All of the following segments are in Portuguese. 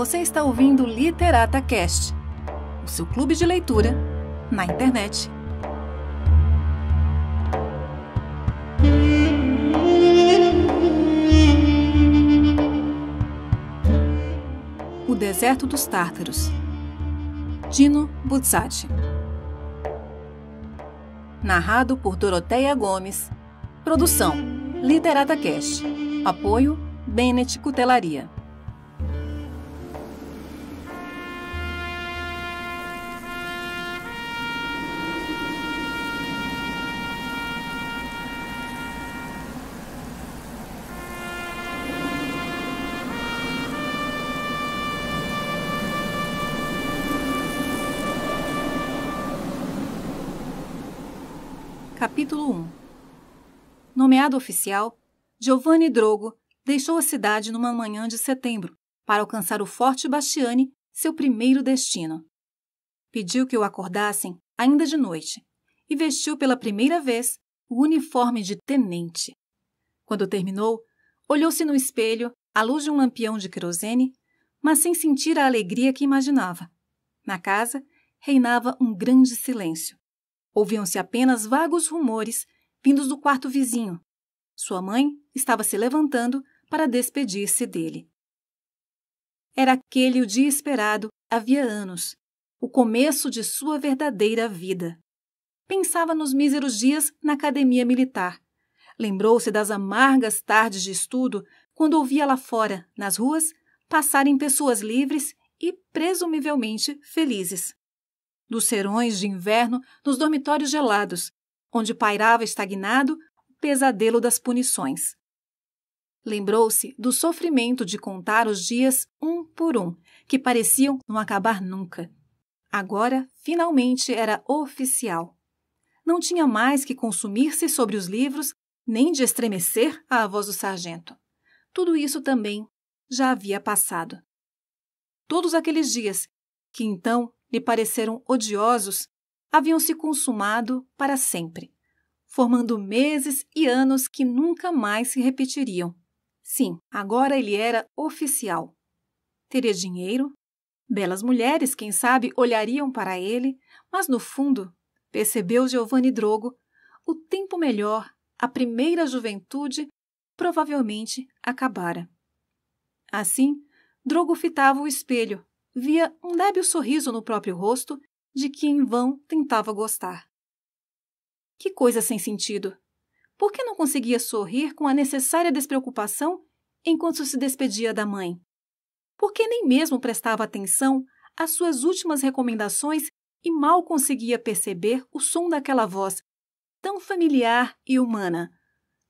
Você está ouvindo Literata Cast, o seu clube de leitura na internet. O Deserto dos Tártaros, Dino Buzzati. Narrado por Doroteia Gomes. Produção Literata Cast. Apoio Bennett Cutelaria. Capítulo 1 Nomeado oficial, Giovanni Drogo deixou a cidade numa manhã de setembro para alcançar o Forte Bastiani, seu primeiro destino. Pediu que o acordassem ainda de noite e vestiu pela primeira vez o uniforme de tenente. Quando terminou, olhou-se no espelho à luz de um lampião de querosene, mas sem sentir a alegria que imaginava. Na casa reinava um grande silêncio. Ouviam-se apenas vagos rumores vindos do quarto vizinho. Sua mãe estava se levantando para despedir-se dele. Era aquele o dia esperado havia anos, o começo de sua verdadeira vida. Pensava nos míseros dias na academia militar. Lembrou-se das amargas tardes de estudo quando ouvia lá fora, nas ruas, passarem pessoas livres e presumivelmente felizes dos serões de inverno nos dormitórios gelados, onde pairava estagnado o pesadelo das punições. Lembrou-se do sofrimento de contar os dias um por um, que pareciam não acabar nunca. Agora, finalmente, era oficial. Não tinha mais que consumir-se sobre os livros, nem de estremecer à voz do sargento. Tudo isso também já havia passado. Todos aqueles dias, que então lhe pareceram odiosos haviam se consumado para sempre, formando meses e anos que nunca mais se repetiriam. Sim, agora ele era oficial. Teria dinheiro, belas mulheres, quem sabe, olhariam para ele, mas no fundo, percebeu Giovanni Drogo, o tempo melhor, a primeira juventude, provavelmente acabara. Assim, Drogo fitava o espelho, via um débil sorriso no próprio rosto de que em vão tentava gostar. Que coisa sem sentido! Por que não conseguia sorrir com a necessária despreocupação enquanto se despedia da mãe? Por que nem mesmo prestava atenção às suas últimas recomendações e mal conseguia perceber o som daquela voz, tão familiar e humana?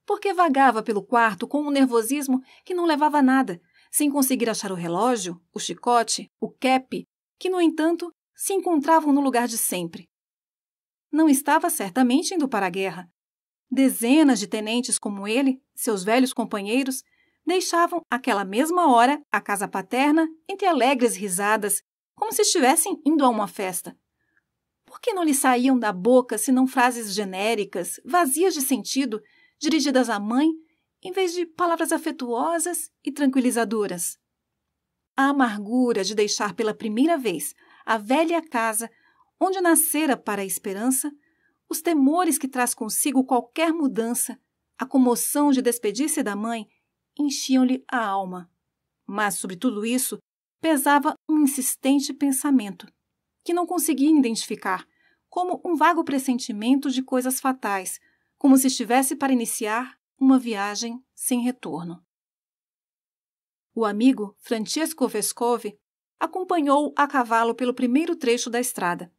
Porque vagava pelo quarto com um nervosismo que não levava a nada sem conseguir achar o relógio, o chicote, o cap, que, no entanto, se encontravam no lugar de sempre. Não estava certamente indo para a guerra. Dezenas de tenentes como ele, seus velhos companheiros, deixavam aquela mesma hora a casa paterna entre alegres risadas, como se estivessem indo a uma festa. Por que não lhe saíam da boca senão frases genéricas, vazias de sentido, dirigidas à mãe em vez de palavras afetuosas e tranquilizadoras. A amargura de deixar pela primeira vez a velha casa onde nascera para a esperança, os temores que traz consigo qualquer mudança, a comoção de despedir-se da mãe, enchiam-lhe a alma. Mas sobre tudo isso pesava um insistente pensamento, que não conseguia identificar, como um vago pressentimento de coisas fatais, como se estivesse para iniciar uma viagem sem retorno. O amigo Francisco Vescovi acompanhou a cavalo pelo primeiro trecho da estrada.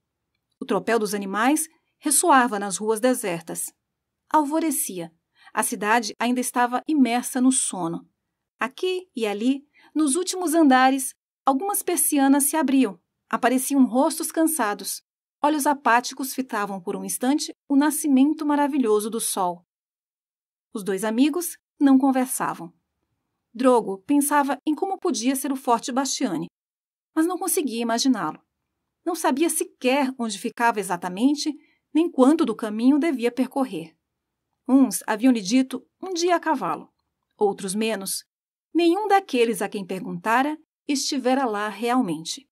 O tropel dos animais ressoava nas ruas desertas. Alvorecia. A cidade ainda estava imersa no sono. Aqui e ali, nos últimos andares, algumas persianas se abriam. Apareciam rostos cansados. Olhos apáticos fitavam por um instante o nascimento maravilhoso do sol. Os dois amigos não conversavam. Drogo pensava em como podia ser o forte Bastiani, mas não conseguia imaginá-lo. Não sabia sequer onde ficava exatamente, nem quanto do caminho devia percorrer. Uns haviam lhe dito um dia a cavalo, outros menos. Nenhum daqueles a quem perguntara estivera lá realmente.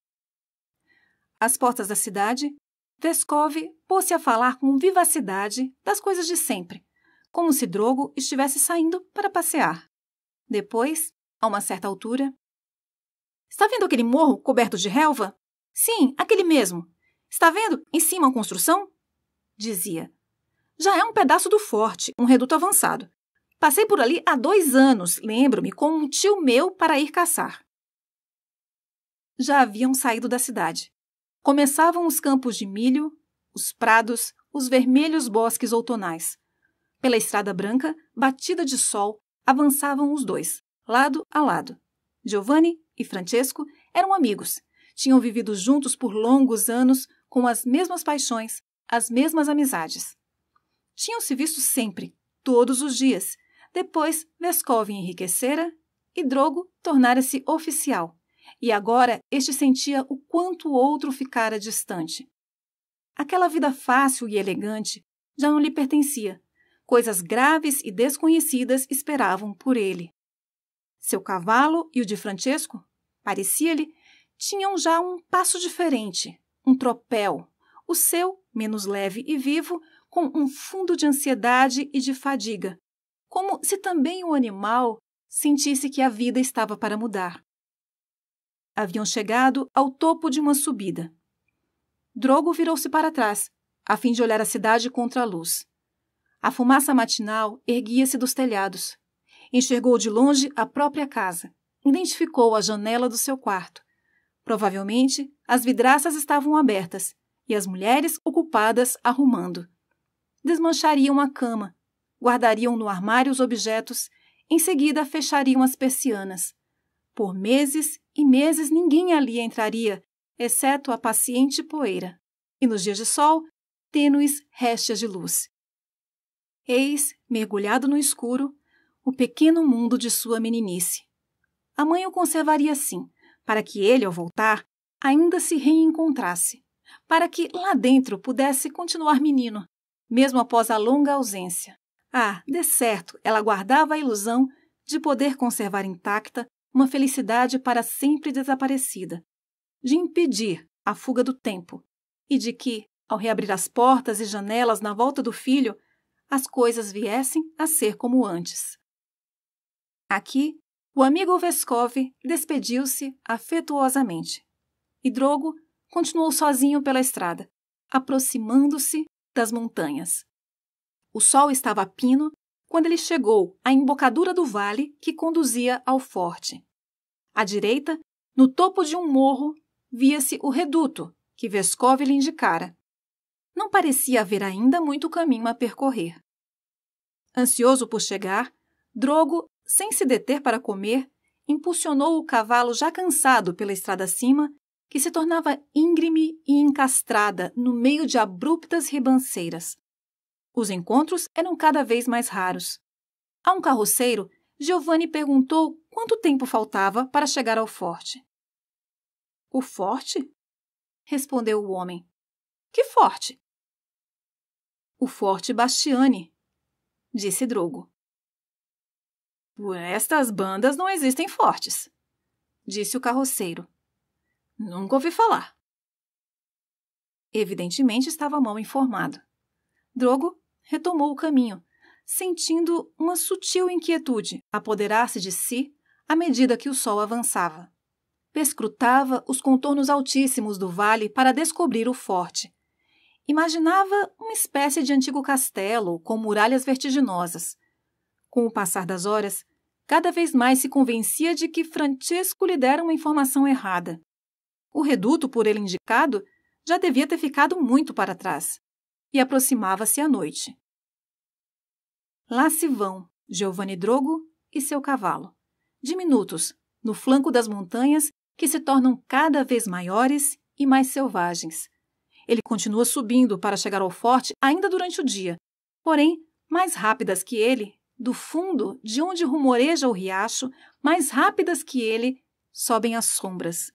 Às portas da cidade, Vescov pôs-se a falar com vivacidade das coisas de sempre, como se Drogo estivesse saindo para passear. Depois, a uma certa altura. Está vendo aquele morro coberto de relva? Sim, aquele mesmo. Está vendo em cima a construção? Dizia. Já é um pedaço do forte, um reduto avançado. Passei por ali há dois anos, lembro-me, com um tio meu para ir caçar. Já haviam saído da cidade. Começavam os campos de milho, os prados, os vermelhos bosques outonais, pela estrada branca, batida de sol, avançavam os dois, lado a lado. Giovanni e Francesco eram amigos. Tinham vivido juntos por longos anos, com as mesmas paixões, as mesmas amizades. Tinham se visto sempre, todos os dias. Depois, Vescovi enriquecera e Drogo tornara-se oficial. E agora este sentia o quanto o outro ficara distante. Aquela vida fácil e elegante já não lhe pertencia coisas graves e desconhecidas esperavam por ele. Seu cavalo e o de Francesco, parecia-lhe, tinham já um passo diferente, um tropel, o seu, menos leve e vivo, com um fundo de ansiedade e de fadiga, como se também o animal sentisse que a vida estava para mudar. Haviam chegado ao topo de uma subida. Drogo virou-se para trás, a fim de olhar a cidade contra a luz. A fumaça matinal erguia-se dos telhados. Enxergou de longe a própria casa. Identificou a janela do seu quarto. Provavelmente, as vidraças estavam abertas e as mulheres ocupadas arrumando. Desmanchariam a cama, guardariam no armário os objetos, em seguida fechariam as persianas. Por meses e meses ninguém ali entraria, exceto a paciente poeira. E nos dias de sol, tênues restas de luz. Eis, mergulhado no escuro, o pequeno mundo de sua meninice. A mãe o conservaria assim, para que ele, ao voltar, ainda se reencontrasse, para que lá dentro pudesse continuar menino, mesmo após a longa ausência. Ah, de certo, ela guardava a ilusão de poder conservar intacta uma felicidade para sempre desaparecida, de impedir a fuga do tempo e de que, ao reabrir as portas e janelas na volta do filho, as coisas viessem a ser como antes. Aqui, o amigo Veskov despediu-se afetuosamente e Drogo continuou sozinho pela estrada, aproximando-se das montanhas. O sol estava a pino quando ele chegou à embocadura do vale que conduzia ao forte. À direita, no topo de um morro, via-se o reduto que Vescov lhe indicara, não parecia haver ainda muito caminho a percorrer. Ansioso por chegar, Drogo, sem se deter para comer, impulsionou o cavalo já cansado pela estrada acima, que se tornava íngreme e encastrada no meio de abruptas ribanceiras. Os encontros eram cada vez mais raros. A um carroceiro, Giovanni perguntou quanto tempo faltava para chegar ao forte. O forte? respondeu o homem. Que forte? O Forte Bastiani, disse Drogo. Por estas bandas não existem fortes, disse o carroceiro. Nunca ouvi falar. Evidentemente estava mal informado. Drogo retomou o caminho, sentindo uma sutil inquietude apoderar-se de si à medida que o sol avançava. Pescrutava os contornos altíssimos do vale para descobrir o forte, Imaginava uma espécie de antigo castelo com muralhas vertiginosas. Com o passar das horas, cada vez mais se convencia de que Francesco lhe dera uma informação errada. O reduto por ele indicado já devia ter ficado muito para trás, e aproximava-se a noite. Lá se vão Giovanni Drogo e seu cavalo, diminutos, no flanco das montanhas que se tornam cada vez maiores e mais selvagens, ele continua subindo para chegar ao forte ainda durante o dia, porém, mais rápidas que ele, do fundo de onde rumoreja o riacho, mais rápidas que ele, sobem as sombras.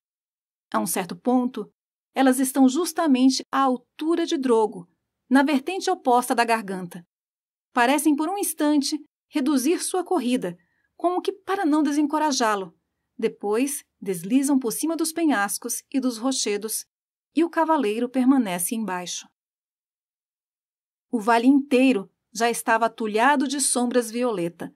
A um certo ponto, elas estão justamente à altura de Drogo, na vertente oposta da garganta. Parecem, por um instante, reduzir sua corrida, como que para não desencorajá-lo. Depois, deslizam por cima dos penhascos e dos rochedos e o cavaleiro permanece embaixo. O vale inteiro já estava atulhado de sombras violeta.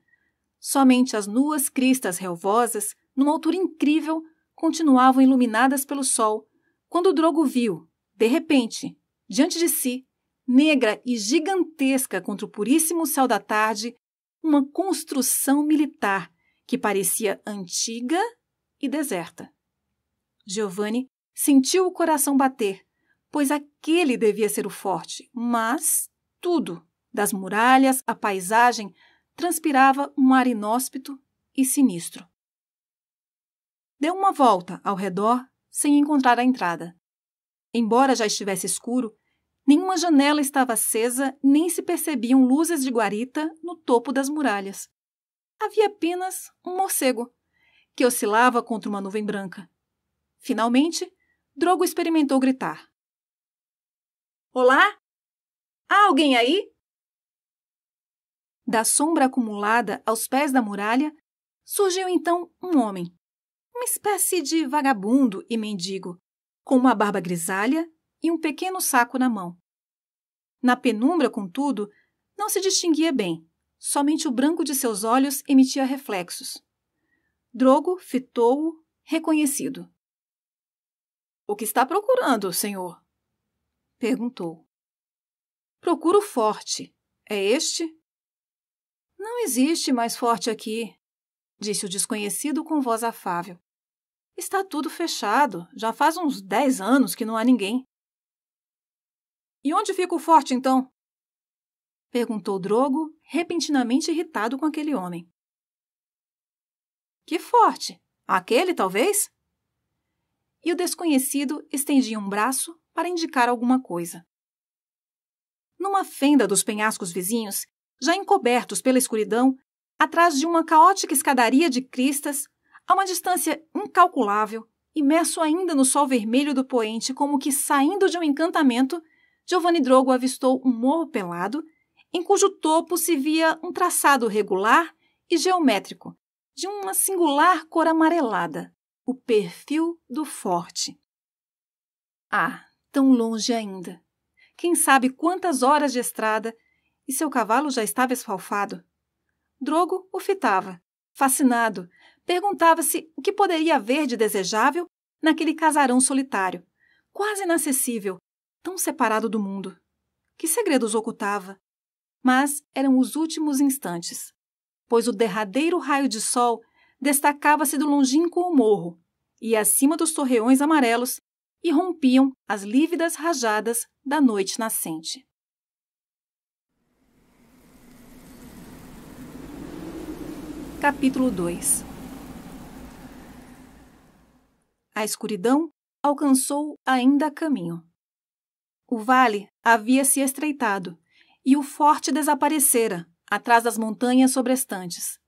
Somente as nuas cristas relvosas, numa altura incrível, continuavam iluminadas pelo sol, quando o drogo viu, de repente, diante de si, negra e gigantesca contra o puríssimo céu da tarde, uma construção militar que parecia antiga e deserta. Giovanni Sentiu o coração bater, pois aquele devia ser o forte, mas tudo, das muralhas à paisagem, transpirava um ar inóspito e sinistro. Deu uma volta ao redor sem encontrar a entrada. Embora já estivesse escuro, nenhuma janela estava acesa nem se percebiam luzes de guarita no topo das muralhas. Havia apenas um morcego, que oscilava contra uma nuvem branca. Finalmente, Drogo experimentou gritar. Olá? Há alguém aí? Da sombra acumulada aos pés da muralha, surgiu então um homem, uma espécie de vagabundo e mendigo, com uma barba grisalha e um pequeno saco na mão. Na penumbra, contudo, não se distinguia bem, somente o branco de seus olhos emitia reflexos. Drogo fitou-o, reconhecido. O que está procurando, senhor? perguntou. Procuro forte. É este? Não existe mais forte aqui, disse o desconhecido com voz afável. Está tudo fechado. Já faz uns dez anos que não há ninguém. E onde fica o forte, então? perguntou Drogo, repentinamente irritado com aquele homem. Que forte! Aquele, talvez? e o desconhecido estendia um braço para indicar alguma coisa. Numa fenda dos penhascos vizinhos, já encobertos pela escuridão, atrás de uma caótica escadaria de cristas, a uma distância incalculável, imerso ainda no sol vermelho do poente, como que saindo de um encantamento, Giovanni Drogo avistou um morro pelado, em cujo topo se via um traçado regular e geométrico, de uma singular cor amarelada. O perfil do forte. Ah, tão longe ainda. Quem sabe quantas horas de estrada e seu cavalo já estava esfalfado. Drogo o fitava, fascinado, perguntava-se o que poderia haver de desejável naquele casarão solitário, quase inacessível, tão separado do mundo. Que segredos ocultava? Mas eram os últimos instantes, pois o derradeiro raio de sol destacava-se do longínquo morro, e acima dos torreões amarelos irrompiam as lívidas rajadas da noite nascente. Capítulo 2 A escuridão alcançou ainda caminho. O vale havia se estreitado e o forte desaparecera atrás das montanhas sobrestantes.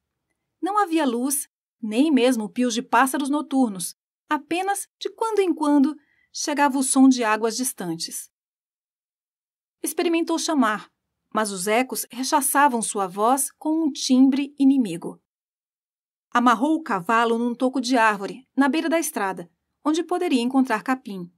Não havia luz nem mesmo pios de pássaros noturnos, apenas de quando em quando chegava o som de águas distantes. Experimentou chamar, mas os ecos rechaçavam sua voz com um timbre inimigo. Amarrou o cavalo num toco de árvore, na beira da estrada, onde poderia encontrar capim.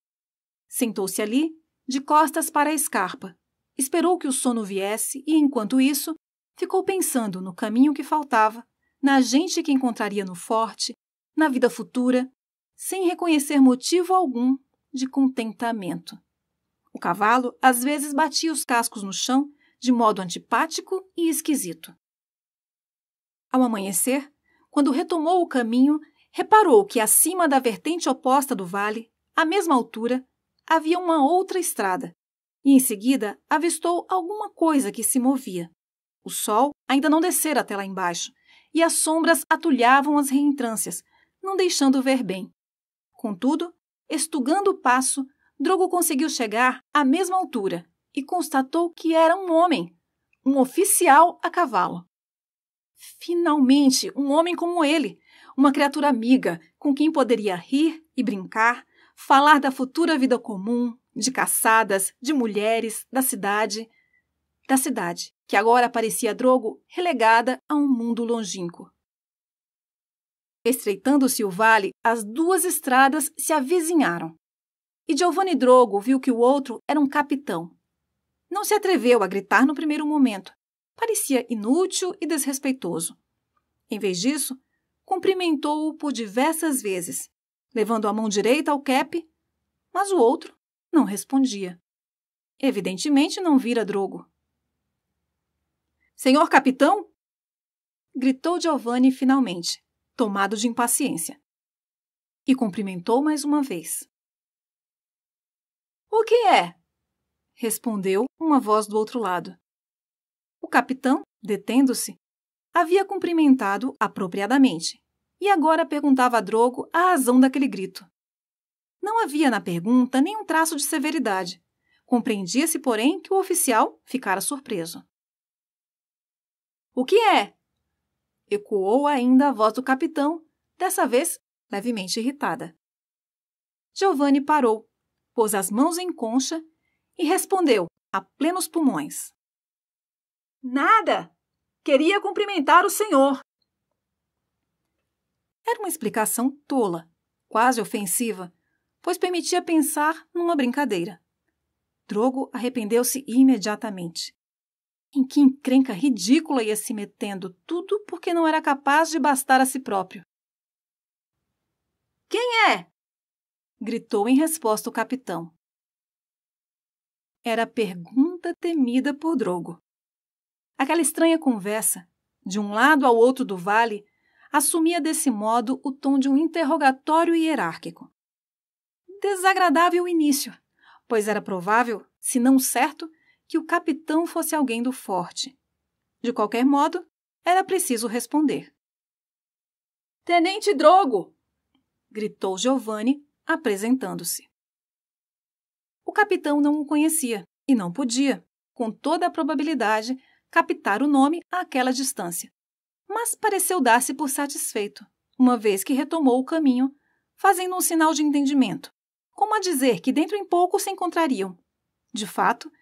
Sentou-se ali, de costas para a escarpa, esperou que o sono viesse e, enquanto isso, ficou pensando no caminho que faltava na gente que encontraria no forte, na vida futura, sem reconhecer motivo algum de contentamento. O cavalo às vezes batia os cascos no chão de modo antipático e esquisito. Ao amanhecer, quando retomou o caminho, reparou que acima da vertente oposta do vale, à mesma altura, havia uma outra estrada, e em seguida avistou alguma coisa que se movia. O sol ainda não descera até lá embaixo, e as sombras atulhavam as reentrâncias, não deixando ver bem. Contudo, estugando o passo, Drogo conseguiu chegar à mesma altura e constatou que era um homem, um oficial a cavalo. Finalmente, um homem como ele, uma criatura amiga com quem poderia rir e brincar, falar da futura vida comum, de caçadas, de mulheres, da cidade. Da cidade que agora parecia Drogo relegada a um mundo longínquo. Estreitando-se o vale, as duas estradas se avizinharam. E Giovanni Drogo viu que o outro era um capitão. Não se atreveu a gritar no primeiro momento. Parecia inútil e desrespeitoso. Em vez disso, cumprimentou-o por diversas vezes, levando a mão direita ao cap, mas o outro não respondia. Evidentemente não vira Drogo. Senhor capitão? gritou Giovanni finalmente, tomado de impaciência. E cumprimentou mais uma vez. O que é? respondeu uma voz do outro lado. O capitão, detendo-se, havia cumprimentado apropriadamente e agora perguntava a Drogo a razão daquele grito. Não havia na pergunta nenhum traço de severidade. Compreendia-se, porém, que o oficial ficara surpreso. O que é? Ecoou ainda a voz do capitão, dessa vez levemente irritada. Giovanni parou, pôs as mãos em concha e respondeu a plenos pulmões. Nada! Queria cumprimentar o senhor. Era uma explicação tola, quase ofensiva, pois permitia pensar numa brincadeira. Drogo arrependeu-se imediatamente. Em que encrenca ridícula ia se metendo, tudo porque não era capaz de bastar a si próprio. Quem é? gritou em resposta o capitão. Era a pergunta temida por Drogo. Aquela estranha conversa, de um lado ao outro do vale, assumia desse modo o tom de um interrogatório hierárquico. Desagradável o início, pois era provável, se não certo, que o capitão fosse alguém do forte. De qualquer modo, era preciso responder. Tenente Drogo! gritou Giovanni, apresentando-se. O capitão não o conhecia e não podia, com toda a probabilidade, captar o nome àquela distância. Mas pareceu dar-se por satisfeito, uma vez que retomou o caminho, fazendo um sinal de entendimento, como a dizer que dentro em pouco se encontrariam. De fato,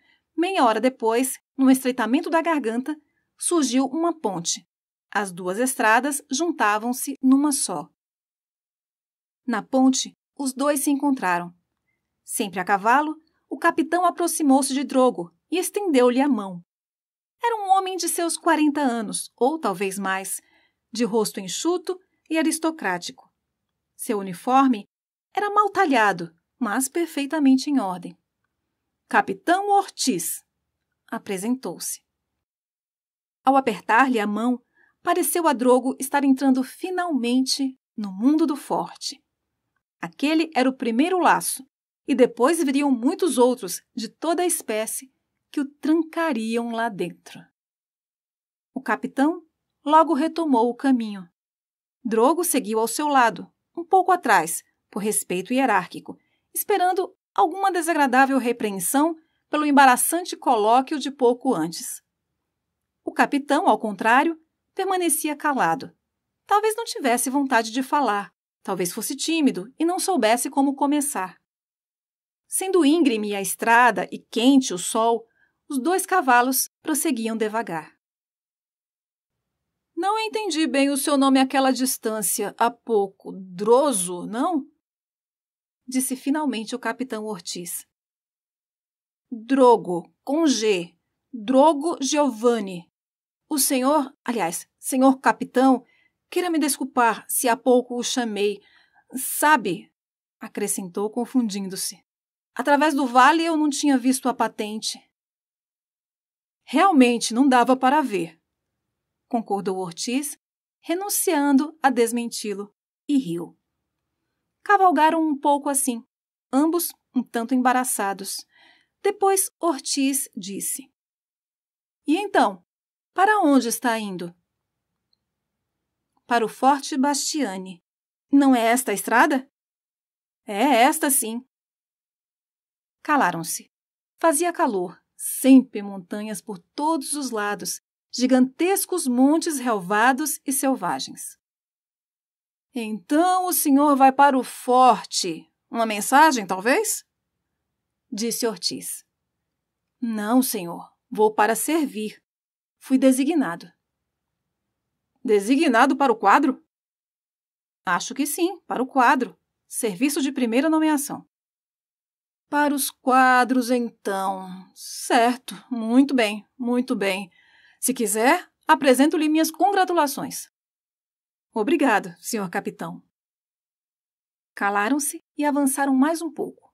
Meia hora depois, no estreitamento da garganta, surgiu uma ponte. As duas estradas juntavam-se numa só. Na ponte, os dois se encontraram. Sempre a cavalo, o capitão aproximou-se de Drogo e estendeu-lhe a mão. Era um homem de seus 40 anos, ou talvez mais, de rosto enxuto e aristocrático. Seu uniforme era mal talhado, mas perfeitamente em ordem. Capitão Ortiz, apresentou-se. Ao apertar-lhe a mão, pareceu a Drogo estar entrando finalmente no mundo do forte. Aquele era o primeiro laço, e depois viriam muitos outros de toda a espécie que o trancariam lá dentro. O capitão logo retomou o caminho. Drogo seguiu ao seu lado, um pouco atrás, por respeito hierárquico, esperando alguma desagradável repreensão pelo embaraçante colóquio de pouco antes. O capitão, ao contrário, permanecia calado. Talvez não tivesse vontade de falar, talvez fosse tímido e não soubesse como começar. Sendo íngreme a estrada e quente o sol, os dois cavalos prosseguiam devagar. Não entendi bem o seu nome àquela distância, há pouco. Droso, não? disse finalmente o capitão Ortiz. Drogo, com G. Drogo Giovanni. O senhor, aliás, senhor capitão, queira me desculpar se há pouco o chamei. Sabe, acrescentou, confundindo-se. Através do vale eu não tinha visto a patente. Realmente não dava para ver, concordou Ortiz, renunciando a desmenti-lo, e riu cavalgaram um pouco assim, ambos um tanto embaraçados. Depois Ortiz disse: E então, para onde está indo? Para o Forte Bastiane. Não é esta a estrada? É esta, sim. Calaram-se. Fazia calor, sempre montanhas por todos os lados, gigantescos montes relvados e selvagens. Então o senhor vai para o forte. Uma mensagem, talvez? Disse Ortiz. Não, senhor. Vou para servir. Fui designado. Designado para o quadro? Acho que sim, para o quadro. Serviço de primeira nomeação. Para os quadros, então. Certo, muito bem, muito bem. Se quiser, apresento-lhe minhas congratulações. Obrigado, senhor capitão. Calaram-se e avançaram mais um pouco.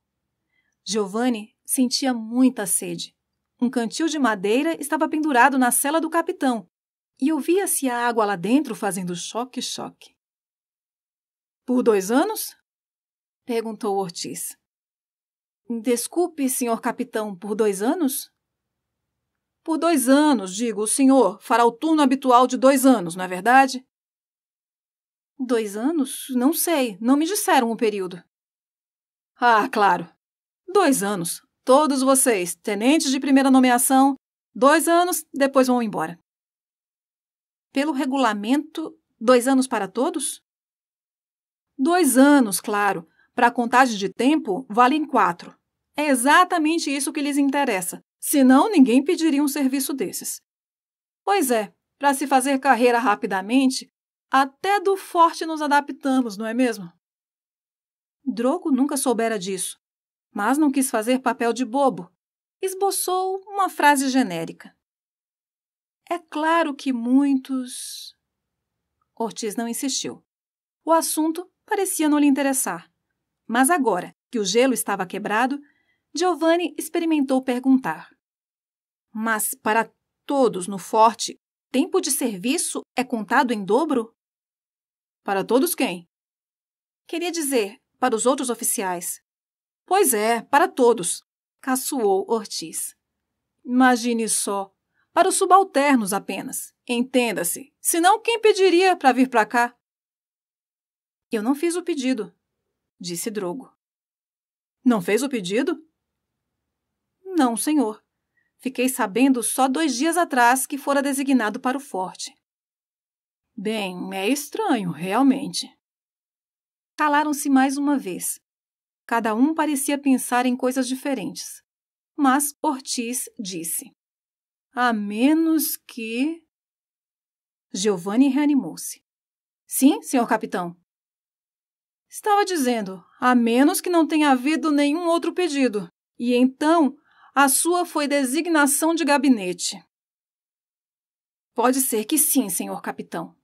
Giovanni sentia muita sede. Um cantil de madeira estava pendurado na cela do capitão e ouvia-se a água lá dentro fazendo choque-choque. Por dois anos? perguntou Ortiz. Desculpe, senhor capitão, por dois anos? Por dois anos, digo, o senhor fará o turno habitual de dois anos, não é verdade? Dois anos? Não sei. Não me disseram o período. Ah, claro. Dois anos. Todos vocês, tenentes de primeira nomeação, dois anos, depois vão embora. Pelo regulamento, dois anos para todos? Dois anos, claro. Para a contagem de tempo, valem quatro. É exatamente isso que lhes interessa. Senão, ninguém pediria um serviço desses. Pois é, para se fazer carreira rapidamente, até do forte nos adaptamos, não é mesmo? Drogo nunca soubera disso, mas não quis fazer papel de bobo. Esboçou uma frase genérica. É claro que muitos. Ortiz não insistiu. O assunto parecia não lhe interessar. Mas agora que o gelo estava quebrado, Giovanni experimentou perguntar. Mas para todos no forte, tempo de serviço é contado em dobro? Para todos quem? Queria dizer, para os outros oficiais. Pois é, para todos, caçoou Ortiz. Imagine só, para os subalternos apenas. Entenda-se, senão quem pediria para vir para cá? Eu não fiz o pedido, disse Drogo. Não fez o pedido? Não, senhor. Fiquei sabendo só dois dias atrás que fora designado para o forte. Bem, é estranho, realmente. Calaram-se mais uma vez. Cada um parecia pensar em coisas diferentes. Mas Ortiz disse: A menos que. Giovanni reanimou-se. Sim, senhor capitão. Estava dizendo, a menos que não tenha havido nenhum outro pedido. E então, a sua foi designação de gabinete. Pode ser que sim, senhor capitão.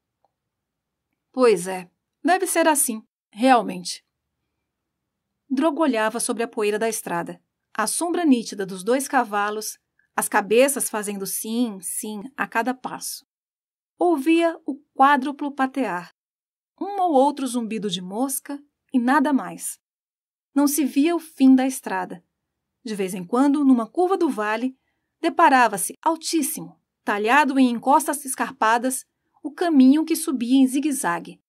Pois é, deve ser assim, realmente. Drogo olhava sobre a poeira da estrada, a sombra nítida dos dois cavalos, as cabeças fazendo sim, sim a cada passo. Ouvia o quádruplo patear, um ou outro zumbido de mosca e nada mais. Não se via o fim da estrada. De vez em quando, numa curva do vale, deparava-se altíssimo, talhado em encostas escarpadas, o caminho que subia em zigue-zague.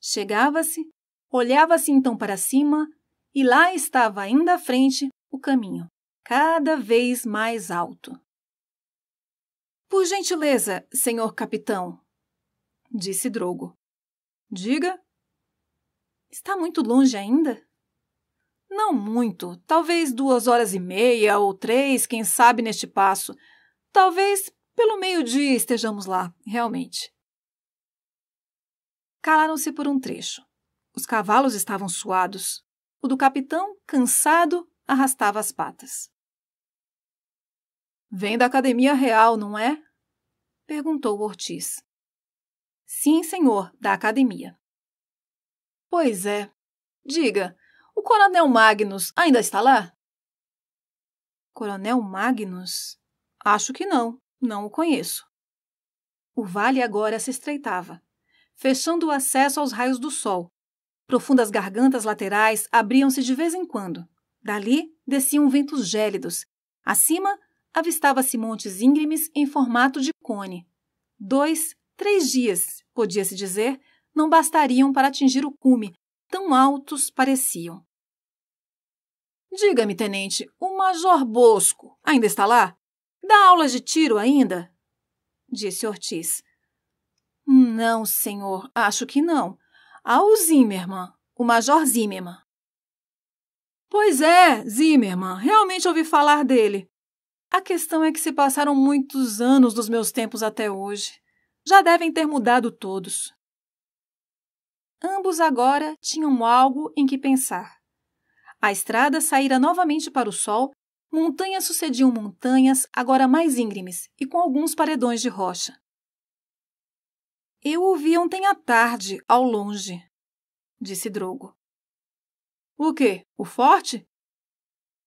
Chegava-se, olhava-se então para cima, e lá estava ainda à frente o caminho, cada vez mais alto. Por gentileza, senhor capitão, disse Drogo. Diga. Está muito longe ainda? Não muito. Talvez duas horas e meia ou três, quem sabe neste passo. Talvez pelo meio-dia estejamos lá, realmente. Calaram-se por um trecho. Os cavalos estavam suados. O do capitão, cansado, arrastava as patas. Vem da Academia Real, não é? perguntou Ortiz. Sim, senhor, da Academia. Pois é. Diga, o Coronel Magnus ainda está lá? Coronel Magnus? Acho que não. Não o conheço. O vale agora se estreitava, fechando o acesso aos raios do sol. Profundas gargantas laterais abriam-se de vez em quando. Dali desciam ventos gélidos. Acima, avistava-se montes íngremes em formato de cone. Dois, três dias, podia-se dizer, não bastariam para atingir o cume, tão altos pareciam. Diga-me, tenente, o Major Bosco ainda está lá? Dá aulas de tiro ainda? disse Ortiz. Não, senhor, acho que não. o Zimmermann, o Major Zimmermann. Pois é, Zimmermann, realmente ouvi falar dele. A questão é que se passaram muitos anos dos meus tempos até hoje. Já devem ter mudado todos. Ambos agora tinham algo em que pensar. A estrada saíra novamente para o sol Montanhas sucediam montanhas, agora mais íngremes e com alguns paredões de rocha. Eu ouvi ontem à tarde, ao longe, disse Drogo. O quê? O forte?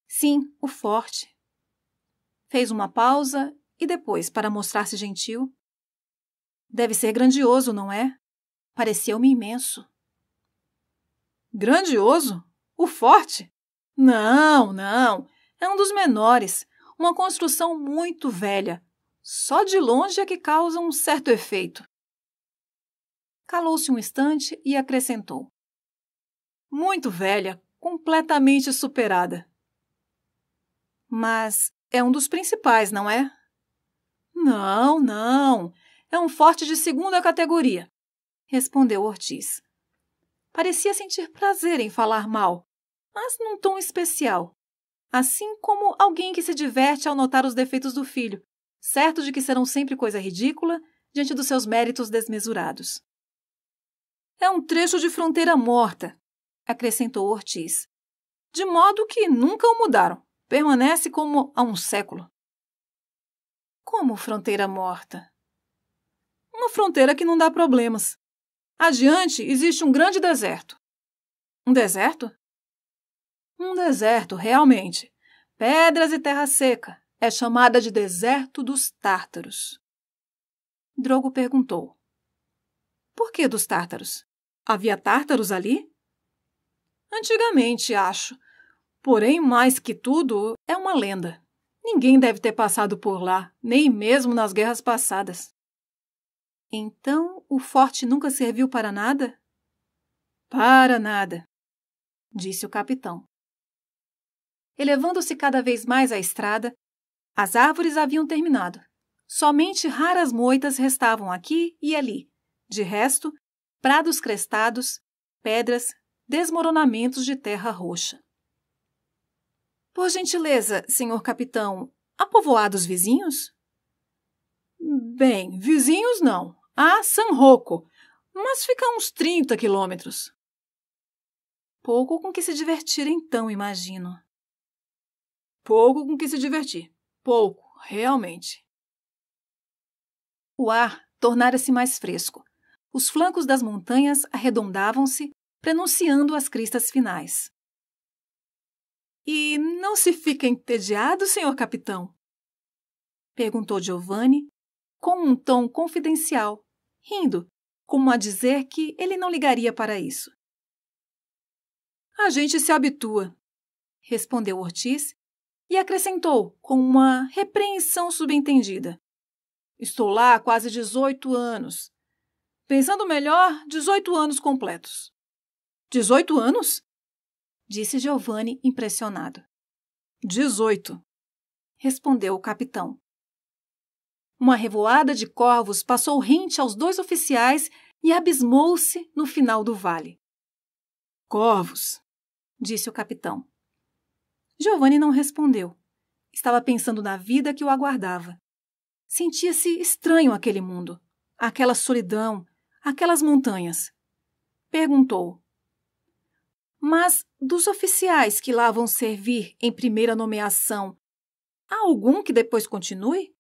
Sim, o forte. Fez uma pausa e depois, para mostrar-se gentil, Deve ser grandioso, não é? Pareceu-me imenso. Grandioso? O forte? Não, não. É um dos menores, uma construção muito velha. Só de longe é que causa um certo efeito. Calou-se um instante e acrescentou: Muito velha, completamente superada. Mas é um dos principais, não é? Não, não. É um forte de segunda categoria, respondeu Ortiz. Parecia sentir prazer em falar mal, mas num tom especial assim como alguém que se diverte ao notar os defeitos do filho, certo de que serão sempre coisa ridícula diante dos seus méritos desmesurados. É um trecho de fronteira morta, acrescentou Ortiz, de modo que nunca o mudaram, permanece como há um século. Como fronteira morta? Uma fronteira que não dá problemas. Adiante existe um grande deserto. Um deserto? Um deserto, realmente. Pedras e terra seca. É chamada de deserto dos tártaros. Drogo perguntou: Por que dos tártaros? Havia tártaros ali? Antigamente, acho. Porém, mais que tudo, é uma lenda. Ninguém deve ter passado por lá, nem mesmo nas guerras passadas. Então, o forte nunca serviu para nada? Para nada, disse o capitão elevando-se cada vez mais à estrada, as árvores haviam terminado. Somente raras moitas restavam aqui e ali. De resto, prados crestados, pedras, desmoronamentos de terra roxa. Por gentileza, senhor capitão, há povoados vizinhos? Bem, vizinhos não. Há San Rocco, mas fica a uns 30 quilômetros. Pouco com que se divertir então, imagino. Pouco com que se divertir. Pouco, realmente. O ar tornara-se mais fresco. Os flancos das montanhas arredondavam-se, prenunciando as cristas finais. E não se fica entediado, senhor capitão? perguntou Giovanni, com um tom confidencial, rindo, como a dizer que ele não ligaria para isso. A gente se habitua, respondeu Ortiz, e acrescentou, com uma repreensão subentendida: Estou lá há quase 18 anos. Pensando melhor, 18 anos completos. 18 anos? disse Giovanni, impressionado. 18, respondeu o capitão. Uma revoada de corvos passou rente aos dois oficiais e abismou-se no final do vale. Corvos, disse o capitão. Giovanni não respondeu. Estava pensando na vida que o aguardava. Sentia-se estranho aquele mundo, aquela solidão, aquelas montanhas. Perguntou: Mas dos oficiais que lá vão servir em primeira nomeação, há algum que depois continue?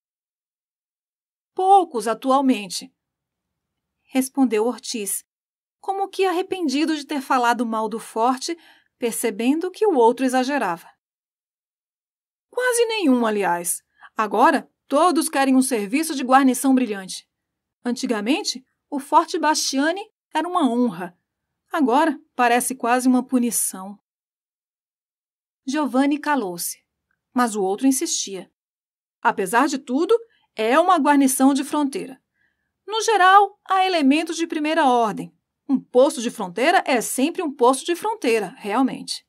Poucos atualmente, respondeu Ortiz, como que arrependido de ter falado mal do forte, percebendo que o outro exagerava. Quase nenhum, aliás. Agora, todos querem um serviço de guarnição brilhante. Antigamente, o Forte Bastiani era uma honra. Agora, parece quase uma punição. Giovanni calou-se, mas o outro insistia. Apesar de tudo, é uma guarnição de fronteira. No geral, há elementos de primeira ordem. Um posto de fronteira é sempre um posto de fronteira, realmente.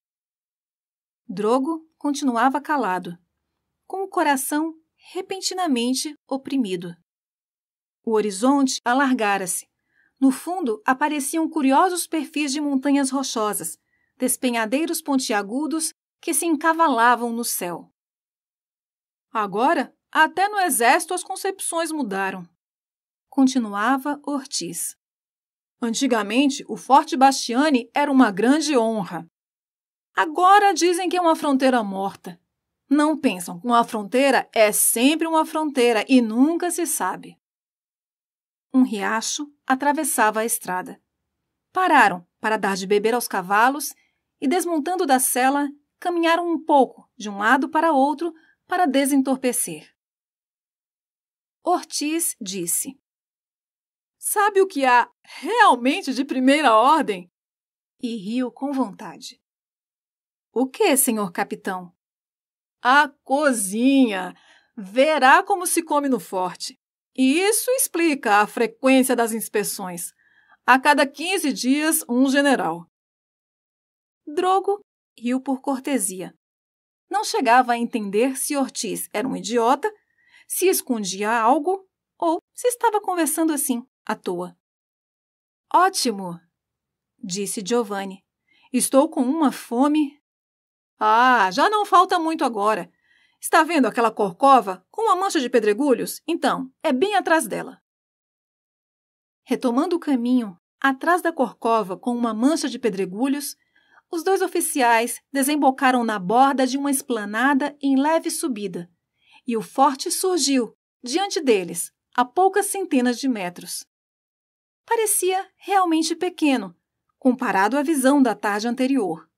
Drogo continuava calado, com o coração repentinamente oprimido. O horizonte alargara-se. No fundo apareciam curiosos perfis de montanhas rochosas, despenhadeiros pontiagudos que se encavalavam no céu. Agora, até no exército as concepções mudaram. Continuava Ortiz. Antigamente, o Forte Bastiani era uma grande honra. Agora dizem que é uma fronteira morta. Não pensam, uma fronteira é sempre uma fronteira e nunca se sabe. Um riacho atravessava a estrada. Pararam para dar de beber aos cavalos e, desmontando da sela, caminharam um pouco de um lado para outro para desentorpecer. Ortiz disse: Sabe o que há realmente de primeira ordem? E riu com vontade. O que, senhor capitão? A cozinha! Verá como se come no forte. E isso explica a frequência das inspeções. A cada 15 dias, um general. Drogo riu por cortesia. Não chegava a entender se Ortiz era um idiota, se escondia algo ou se estava conversando assim, à toa. Ótimo! disse Giovanni. Estou com uma fome. Ah, já não falta muito agora. Está vendo aquela corcova com uma mancha de pedregulhos? Então, é bem atrás dela. Retomando o caminho, atrás da corcova com uma mancha de pedregulhos, os dois oficiais desembocaram na borda de uma esplanada em leve subida, e o forte surgiu diante deles, a poucas centenas de metros. Parecia realmente pequeno, comparado à visão da tarde anterior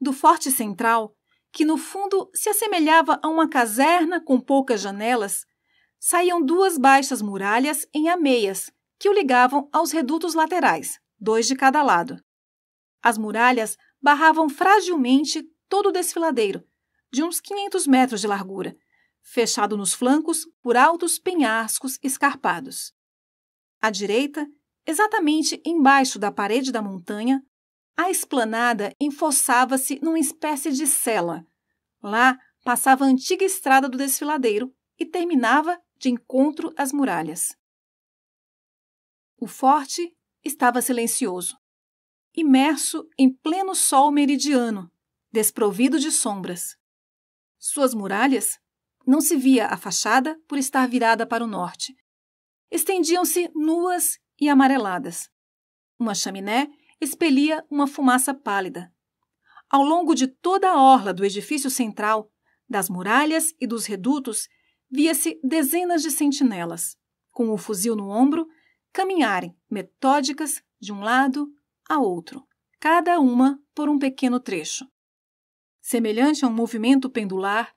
do Forte Central, que no fundo se assemelhava a uma caserna com poucas janelas, saíam duas baixas muralhas em ameias que o ligavam aos redutos laterais, dois de cada lado. As muralhas barravam fragilmente todo o desfiladeiro, de uns 500 metros de largura, fechado nos flancos por altos penhascos escarpados. À direita, exatamente embaixo da parede da montanha, a esplanada enfossava-se numa espécie de cela. Lá passava a antiga estrada do desfiladeiro e terminava de encontro às muralhas. O forte estava silencioso, imerso em pleno sol meridiano, desprovido de sombras. Suas muralhas não se via a fachada por estar virada para o norte. Estendiam-se nuas e amareladas. Uma chaminé expelia uma fumaça pálida. Ao longo de toda a orla do edifício central, das muralhas e dos redutos, via-se dezenas de sentinelas, com o fuzil no ombro, caminharem, metódicas, de um lado a outro, cada uma por um pequeno trecho. Semelhante a um movimento pendular,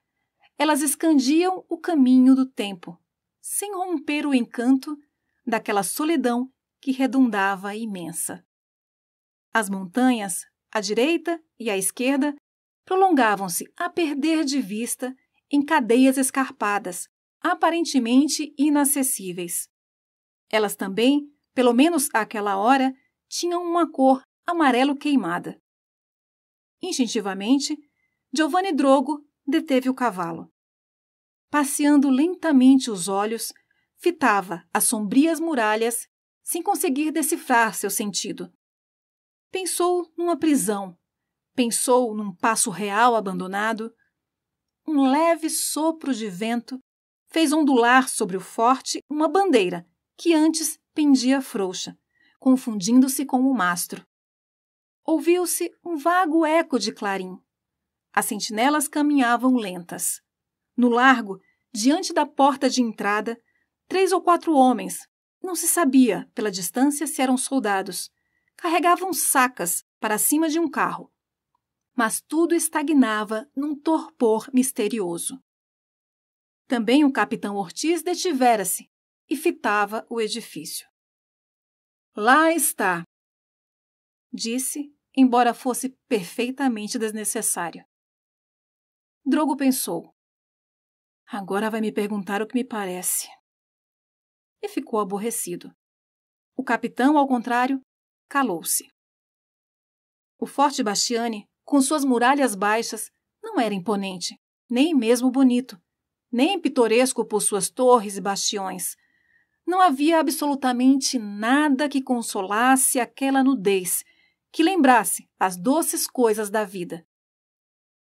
elas escandiam o caminho do tempo, sem romper o encanto daquela solidão que redundava imensa. As montanhas, à direita e à esquerda, prolongavam-se a perder de vista em cadeias escarpadas, aparentemente inacessíveis. Elas também, pelo menos àquela hora, tinham uma cor amarelo queimada. Instintivamente, Giovanni Drogo deteve o cavalo. Passeando lentamente os olhos, fitava as sombrias muralhas sem conseguir decifrar seu sentido. Pensou numa prisão. Pensou num passo real abandonado. Um leve sopro de vento fez ondular sobre o forte uma bandeira que antes pendia frouxa, confundindo-se com o mastro. Ouviu-se um vago eco de clarim. As sentinelas caminhavam lentas. No largo, diante da porta de entrada, três ou quatro homens, não se sabia pela distância se eram soldados, carregavam sacas para cima de um carro. Mas tudo estagnava num torpor misterioso. Também o capitão Ortiz detivera-se e fitava o edifício. Lá está, disse, embora fosse perfeitamente desnecessário. Drogo pensou. Agora vai me perguntar o que me parece. E ficou aborrecido. O capitão, ao contrário, calou-se. O Forte Bastiani, com suas muralhas baixas, não era imponente, nem mesmo bonito, nem pitoresco por suas torres e bastiões. Não havia absolutamente nada que consolasse aquela nudez, que lembrasse as doces coisas da vida.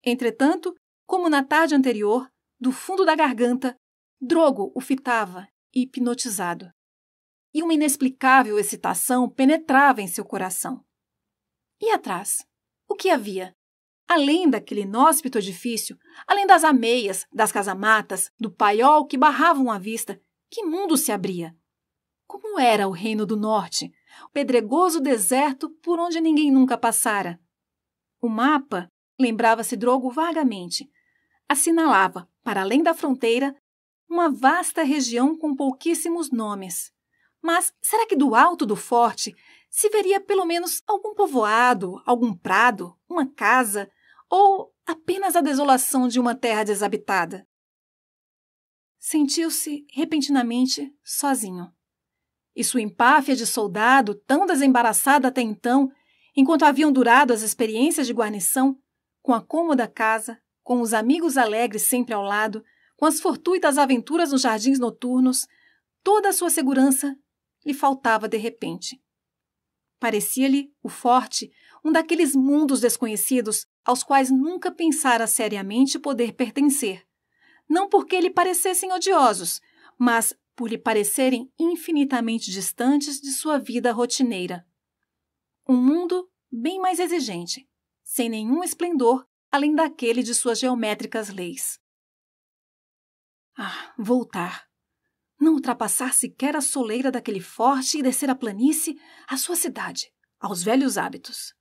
Entretanto, como na tarde anterior, do fundo da garganta, Drogo o fitava, hipnotizado e uma inexplicável excitação penetrava em seu coração. E atrás? O que havia? Além daquele inóspito edifício, além das ameias, das casamatas, do paiol que barravam a vista, que mundo se abria? Como era o reino do norte? O pedregoso deserto por onde ninguém nunca passara. O mapa, lembrava-se Drogo vagamente, assinalava, para além da fronteira, uma vasta região com pouquíssimos nomes. Mas será que do alto do forte se veria pelo menos algum povoado, algum prado, uma casa ou apenas a desolação de uma terra desabitada? Sentiu-se repentinamente sozinho. E sua empáfia de soldado, tão desembaraçada até então, enquanto haviam durado as experiências de guarnição, com a cômoda casa, com os amigos alegres sempre ao lado, com as fortuitas aventuras nos jardins noturnos, toda a sua segurança lhe faltava de repente. Parecia-lhe o forte, um daqueles mundos desconhecidos aos quais nunca pensara seriamente poder pertencer. Não porque lhe parecessem odiosos, mas por lhe parecerem infinitamente distantes de sua vida rotineira. Um mundo bem mais exigente, sem nenhum esplendor além daquele de suas geométricas leis. Ah, voltar! não ultrapassar sequer a soleira daquele forte e descer a planície à sua cidade, aos velhos hábitos.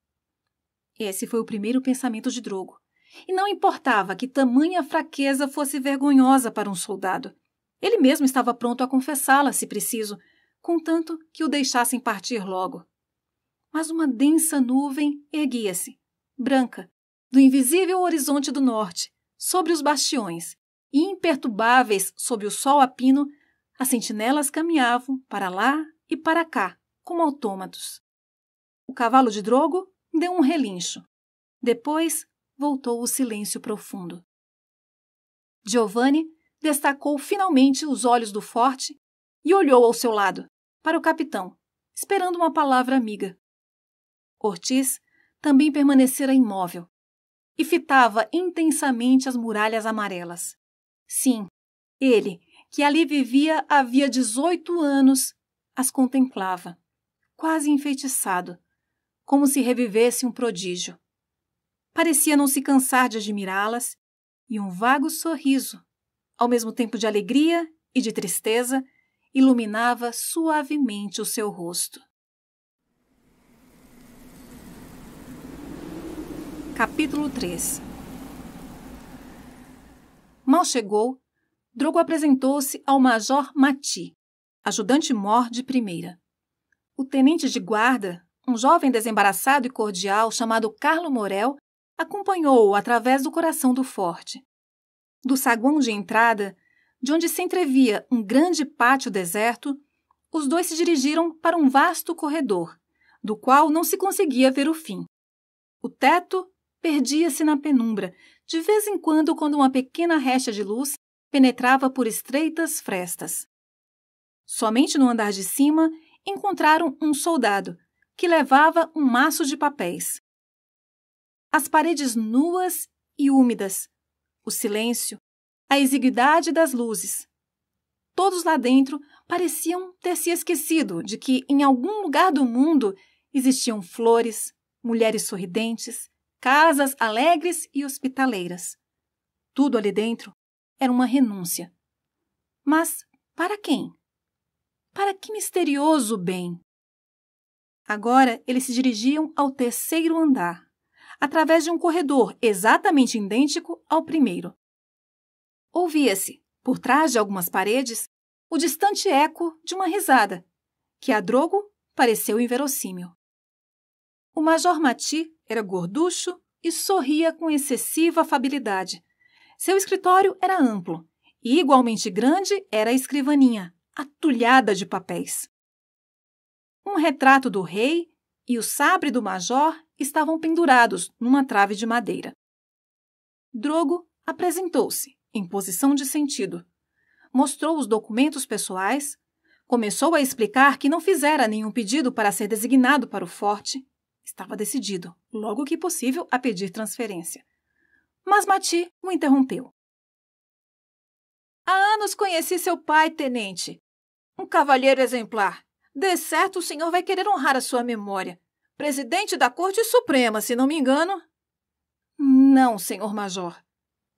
Esse foi o primeiro pensamento de Drogo. E não importava que tamanha fraqueza fosse vergonhosa para um soldado. Ele mesmo estava pronto a confessá-la, se preciso, contanto que o deixassem partir logo. Mas uma densa nuvem erguia-se, branca, do invisível horizonte do norte, sobre os bastiões, e imperturbáveis sob o sol a pino, as sentinelas caminhavam para lá e para cá, como autômatos. O cavalo de drogo deu um relincho. Depois voltou o silêncio profundo. Giovanni destacou finalmente os olhos do forte e olhou ao seu lado, para o capitão, esperando uma palavra amiga. Ortiz também permanecera imóvel e fitava intensamente as muralhas amarelas. Sim, ele que ali vivia havia 18 anos, as contemplava, quase enfeitiçado, como se revivesse um prodígio. Parecia não se cansar de admirá-las, e um vago sorriso, ao mesmo tempo de alegria e de tristeza, iluminava suavemente o seu rosto. Capítulo 3 Mal chegou, Drogo apresentou-se ao Major Mati, ajudante-mor de primeira. O tenente de guarda, um jovem desembaraçado e cordial chamado Carlo Morel, acompanhou-o através do coração do forte. Do saguão de entrada, de onde se entrevia um grande pátio deserto, os dois se dirigiram para um vasto corredor, do qual não se conseguia ver o fim. O teto perdia-se na penumbra, de vez em quando quando uma pequena recha de luz penetrava por estreitas frestas. Somente no andar de cima encontraram um soldado, que levava um maço de papéis. As paredes nuas e úmidas, o silêncio, a exiguidade das luzes. Todos lá dentro pareciam ter se esquecido de que em algum lugar do mundo existiam flores, mulheres sorridentes, casas alegres e hospitaleiras. Tudo ali dentro era uma renúncia. Mas para quem? Para que misterioso bem? Agora eles se dirigiam ao terceiro andar, através de um corredor exatamente idêntico ao primeiro. Ouvia-se, por trás de algumas paredes, o distante eco de uma risada, que a Drogo pareceu inverossímil. O Major Mati era gorducho e sorria com excessiva afabilidade, seu escritório era amplo e igualmente grande era a escrivaninha, atulhada de papéis. Um retrato do rei e o sabre do major estavam pendurados numa trave de madeira. Drogo apresentou-se, em posição de sentido. Mostrou os documentos pessoais, começou a explicar que não fizera nenhum pedido para ser designado para o forte. Estava decidido, logo que possível, a pedir transferência mas Mati o interrompeu. Há anos conheci seu pai, tenente. Um cavalheiro exemplar. De certo, o senhor vai querer honrar a sua memória. Presidente da Corte Suprema, se não me engano. Não, senhor major,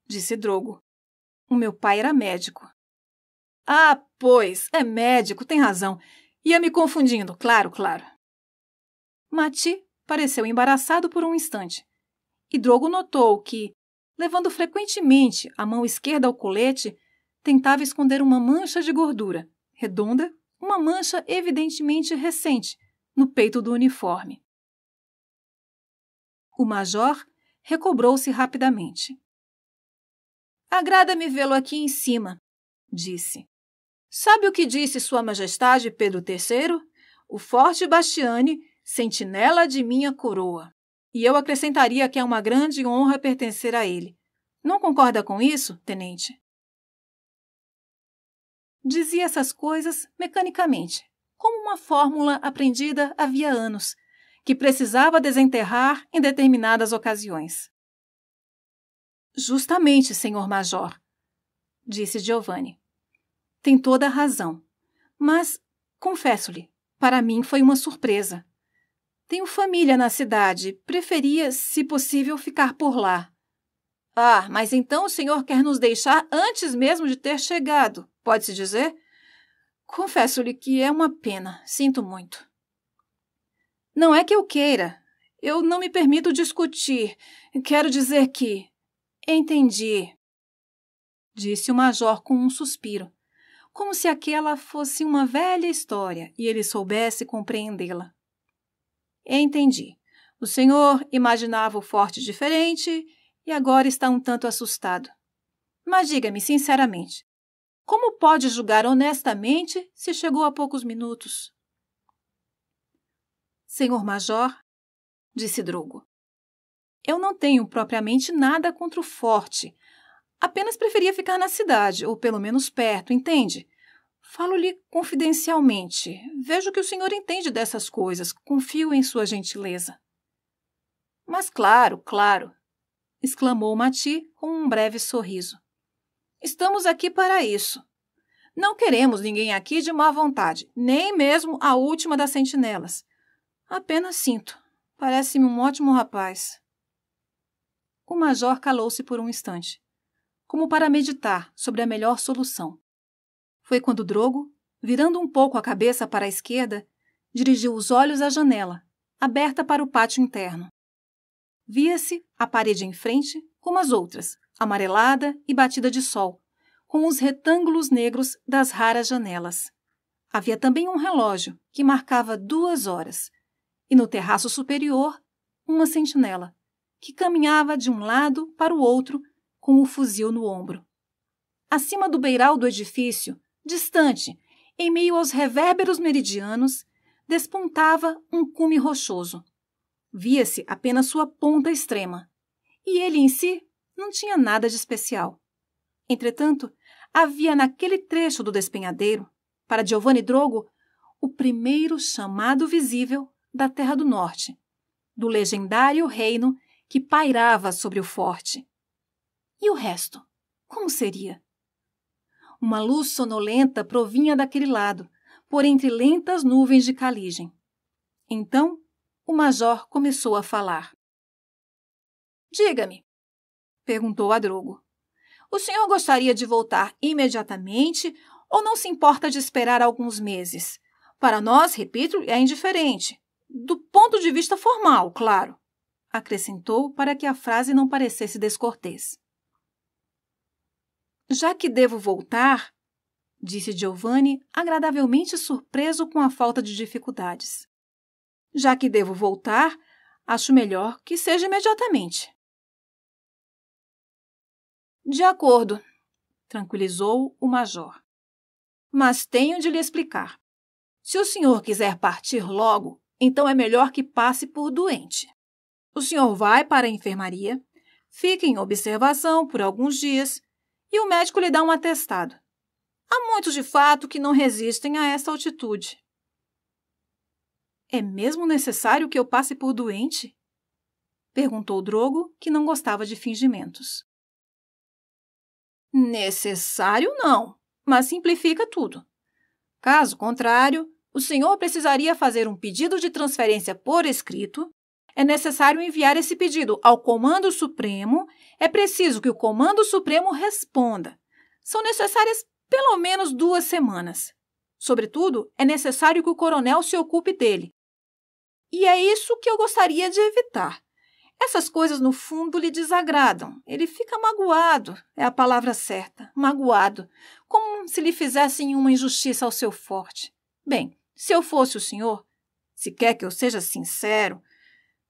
disse Drogo. O meu pai era médico. Ah, pois, é médico, tem razão. Ia me confundindo, claro, claro. Mati pareceu embaraçado por um instante. E Drogo notou que, levando frequentemente a mão esquerda ao colete, tentava esconder uma mancha de gordura, redonda, uma mancha evidentemente recente, no peito do uniforme. O major recobrou-se rapidamente. Agrada-me vê-lo aqui em cima, disse. Sabe o que disse Sua Majestade Pedro III? O forte Bastiani, sentinela de minha coroa. E eu acrescentaria que é uma grande honra pertencer a ele. Não concorda com isso, tenente? Dizia essas coisas mecanicamente, como uma fórmula aprendida havia anos, que precisava desenterrar em determinadas ocasiões. Justamente, senhor major, disse Giovanni. Tem toda a razão. Mas, confesso-lhe, para mim foi uma surpresa. Tenho família na cidade. Preferia, se possível, ficar por lá. Ah, mas então o senhor quer nos deixar antes mesmo de ter chegado, pode-se dizer? Confesso-lhe que é uma pena. Sinto muito. Não é que eu queira. Eu não me permito discutir. Quero dizer que. Entendi. Disse o major com um suspiro, como se aquela fosse uma velha história e ele soubesse compreendê-la. Entendi. O senhor imaginava o forte diferente e agora está um tanto assustado. Mas diga-me sinceramente, como pode julgar honestamente se chegou há poucos minutos? Senhor Major, disse Drogo, eu não tenho propriamente nada contra o forte. Apenas preferia ficar na cidade, ou pelo menos perto, entende? Falo-lhe confidencialmente. Vejo que o senhor entende dessas coisas. Confio em sua gentileza. Mas claro, claro, exclamou Mati com um breve sorriso. Estamos aqui para isso. Não queremos ninguém aqui de má vontade, nem mesmo a última das sentinelas. Apenas sinto. Parece-me um ótimo rapaz. O major calou-se por um instante, como para meditar sobre a melhor solução. Foi quando Drogo, virando um pouco a cabeça para a esquerda, dirigiu os olhos à janela, aberta para o pátio interno. Via-se a parede em frente, como as outras, amarelada e batida de sol, com os retângulos negros das raras janelas. Havia também um relógio, que marcava duas horas, e no terraço superior, uma sentinela, que caminhava de um lado para o outro com o fuzil no ombro. Acima do beiral do edifício, Distante, em meio aos revérberos meridianos, despontava um cume rochoso. Via-se apenas sua ponta extrema, e ele em si não tinha nada de especial. Entretanto, havia naquele trecho do despenhadeiro, para Giovanni Drogo, o primeiro chamado visível da Terra do Norte, do legendário reino que pairava sobre o forte. E o resto? Como seria? Uma luz sonolenta provinha daquele lado, por entre lentas nuvens de caligem. Então, o major começou a falar. Diga-me, perguntou a Drogo. O senhor gostaria de voltar imediatamente ou não se importa de esperar alguns meses? Para nós, repito, é indiferente. Do ponto de vista formal, claro, acrescentou para que a frase não parecesse descortês. Já que devo voltar, disse Giovanni, agradavelmente surpreso com a falta de dificuldades. Já que devo voltar, acho melhor que seja imediatamente. De acordo, tranquilizou o major. Mas tenho de lhe explicar. Se o senhor quiser partir logo, então é melhor que passe por doente. O senhor vai para a enfermaria, fica em observação por alguns dias e o médico lhe dá um atestado. Há muitos de fato que não resistem a essa altitude. É mesmo necessário que eu passe por doente? perguntou Drogo, que não gostava de fingimentos. Necessário não, mas simplifica tudo. Caso contrário, o senhor precisaria fazer um pedido de transferência por escrito é necessário enviar esse pedido ao Comando Supremo, é preciso que o Comando Supremo responda. São necessárias pelo menos duas semanas. Sobretudo, é necessário que o coronel se ocupe dele. E é isso que eu gostaria de evitar. Essas coisas, no fundo, lhe desagradam. Ele fica magoado é a palavra certa magoado como se lhe fizessem uma injustiça ao seu forte. Bem, se eu fosse o senhor, se quer que eu seja sincero,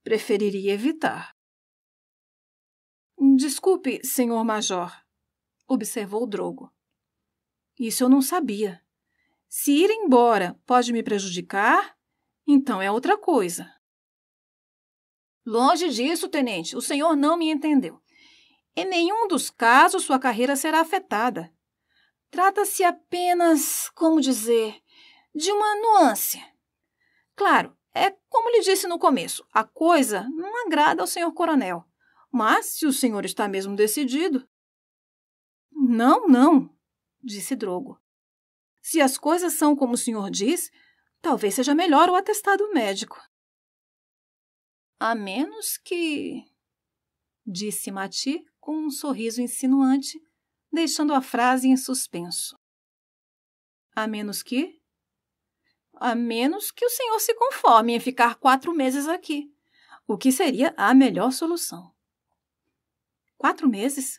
preferiria evitar. Desculpe, senhor major, observou Drogo. Isso eu não sabia. Se ir embora pode me prejudicar, então é outra coisa. Longe disso, tenente, o senhor não me entendeu. Em nenhum dos casos sua carreira será afetada. Trata-se apenas, como dizer, de uma nuance. Claro, é como lhe disse no começo, a coisa não agrada ao senhor coronel. Mas se o senhor está mesmo decidido. Não, não, disse Drogo. Se as coisas são como o senhor diz, talvez seja melhor o atestado médico. A menos que. disse Mati com um sorriso insinuante, deixando a frase em suspenso. A menos que a menos que o senhor se conforme em ficar quatro meses aqui, o que seria a melhor solução. Quatro meses?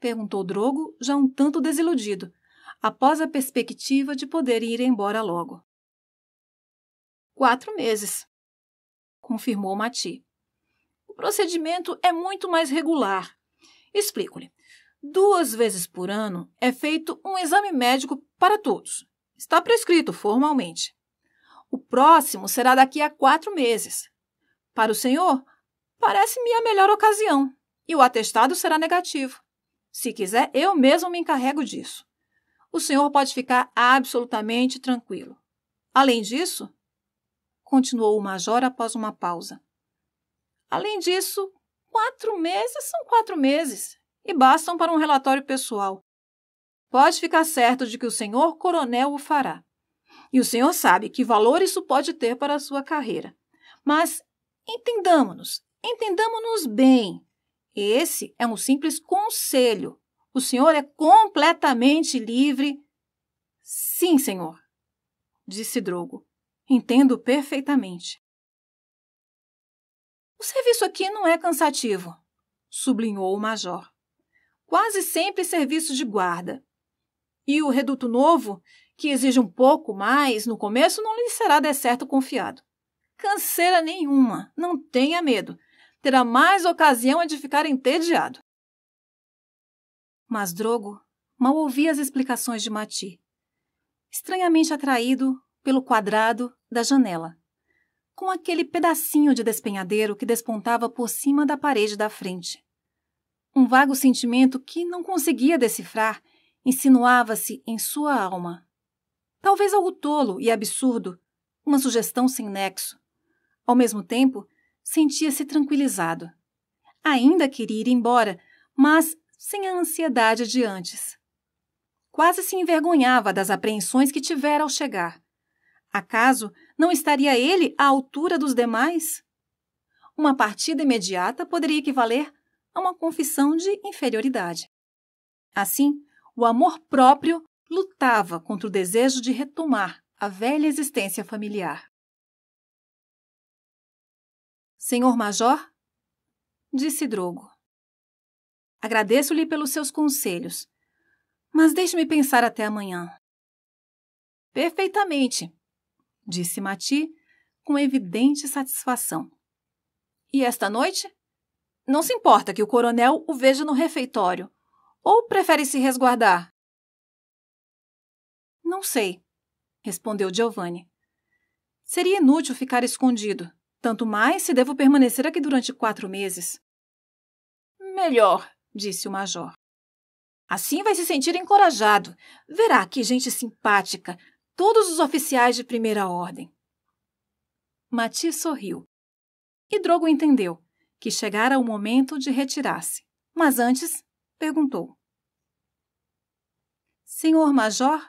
Perguntou Drogo, já um tanto desiludido, após a perspectiva de poder ir embora logo. Quatro meses, confirmou Mati. O procedimento é muito mais regular. Explico-lhe. Duas vezes por ano é feito um exame médico para todos, Está prescrito formalmente. O próximo será daqui a quatro meses. Para o senhor, parece-me a melhor ocasião e o atestado será negativo. Se quiser, eu mesmo me encarrego disso. O senhor pode ficar absolutamente tranquilo. Além disso, continuou o major após uma pausa. Além disso, quatro meses são quatro meses e bastam para um relatório pessoal. Pode ficar certo de que o senhor coronel o fará. E o senhor sabe que valor isso pode ter para a sua carreira. Mas entendamos-nos, entendamos-nos bem. Esse é um simples conselho. O senhor é completamente livre. Sim, senhor, disse Drogo. Entendo perfeitamente. O serviço aqui não é cansativo, sublinhou o major. Quase sempre serviço de guarda, e o reduto novo, que exige um pouco mais no começo, não lhe será de certo confiado. Canseira nenhuma, não tenha medo. Terá mais ocasião de ficar entediado. Mas Drogo mal ouvia as explicações de Mati, estranhamente atraído pelo quadrado da janela, com aquele pedacinho de despenhadeiro que despontava por cima da parede da frente. Um vago sentimento que não conseguia decifrar insinuava-se em sua alma. Talvez algo tolo e absurdo, uma sugestão sem nexo. Ao mesmo tempo, sentia-se tranquilizado. Ainda queria ir embora, mas sem a ansiedade de antes. Quase se envergonhava das apreensões que tivera ao chegar. Acaso não estaria ele à altura dos demais? Uma partida imediata poderia equivaler a uma confissão de inferioridade. Assim, o amor próprio lutava contra o desejo de retomar a velha existência familiar. Senhor Major, disse Drogo, agradeço-lhe pelos seus conselhos, mas deixe-me pensar até amanhã. Perfeitamente, disse Mati com evidente satisfação. E esta noite? Não se importa que o coronel o veja no refeitório. Ou prefere se resguardar? Não sei, respondeu Giovanni. Seria inútil ficar escondido, tanto mais se devo permanecer aqui durante quatro meses. Melhor, disse o major. Assim vai se sentir encorajado. Verá que gente simpática, todos os oficiais de primeira ordem. Mati sorriu. E Drogo entendeu que chegara o momento de retirar-se. Mas antes, perguntou: Senhor Major?